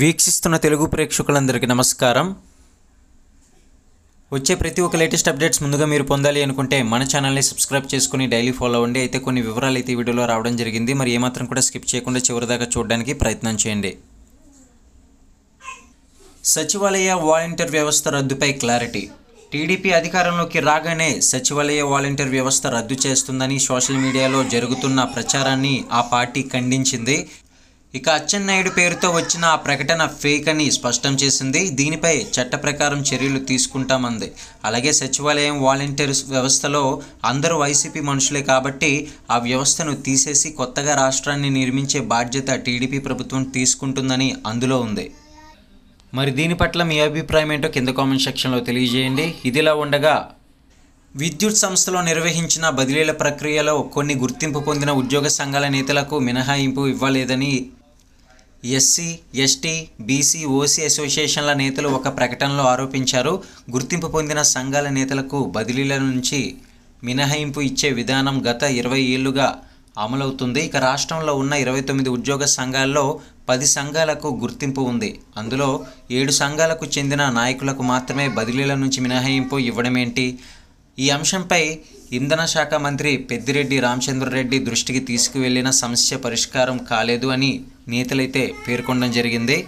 వీక్షిస్తున్న తెలుగు ప్రేక్షకులందరికీ నమస్కారం వచ్చే ప్రతి ఒక్క లేటెస్ట్ అప్డేట్స్ ముందుగా మీరు పొందాలి అనుకుంటే మన ఛానల్ని సబ్స్క్రైబ్ చేసుకుని డైలీ ఫాలో అవ్వండి అయితే కొన్ని వివరాలు అయితే వీడియోలో రావడం జరిగింది మరి ఏమాత్రం కూడా స్కిప్ చేయకుండా చివరిదాకా చూడడానికి ప్రయత్నం చేయండి సచివాలయ వాలంటీర్ వ్యవస్థ రద్దుపై క్లారిటీ టీడీపీ అధికారంలోకి రాగానే సచివాలయ వాలంటీర్ వ్యవస్థ రద్దు చేస్తుందని సోషల్ మీడియాలో జరుగుతున్న ప్రచారాన్ని ఆ పార్టీ ఖండించింది ఇక అచ్చెన్నాయుడు పేరుతో వచ్చిన ఆ ప్రకటన ఫేక్ అని స్పష్టం చేసింది దీనిపై చట్ట ప్రకారం చర్యలు తీసుకుంటామంది అలాగే సచివాలయం వాలంటీర్స్ వ్యవస్థలో అందరూ వైసీపీ మనుషులే కాబట్టి ఆ వ్యవస్థను తీసేసి కొత్తగా రాష్ట్రాన్ని నిర్మించే బాధ్యత టీడీపీ ప్రభుత్వం తీసుకుంటుందని అందులో ఉంది మరి దీని పట్ల మీ అభిప్రాయం ఏంటో కింద కామెంట్ సెక్షన్లో తెలియజేయండి ఇదిలా ఉండగా విద్యుత్ సంస్థలో నిర్వహించిన బదిలీల ప్రక్రియలో కొన్ని గుర్తింపు పొందిన ఉద్యోగ సంఘాల నేతలకు మినహాయింపు ఇవ్వలేదని ఎస్సీ ఎస్టీ బీసీ ఓసీ అసోసియేషన్ల నేతలు ఒక ప్రకటనలో ఆరోపించారు గుర్తింపు పొందిన సంఘాల నేతలకు బదిలీల నుంచి మినహాయింపు ఇచ్చే విధానం గత ఇరవై ఏళ్లుగా అమలవుతుంది ఇక రాష్ట్రంలో ఉన్న ఇరవై తొమ్మిది ఉద్యోగ సంఘాల్లో పది సంఘాలకు గుర్తింపు ఉంది అందులో ఏడు సంఘాలకు చెందిన నాయకులకు మాత్రమే బదిలీల నుంచి మినహాయింపు ఇవ్వడమేంటి ఈ అంశంపై ఇంధన శాఖ మంత్రి పెద్దిరెడ్డి రామచంద్రరెడ్డి దృష్టికి తీసుకువెళ్లిన సమస్య పరిష్కారం కాలేదు అని నేతలైతే పేర్కొనడం జరిగింది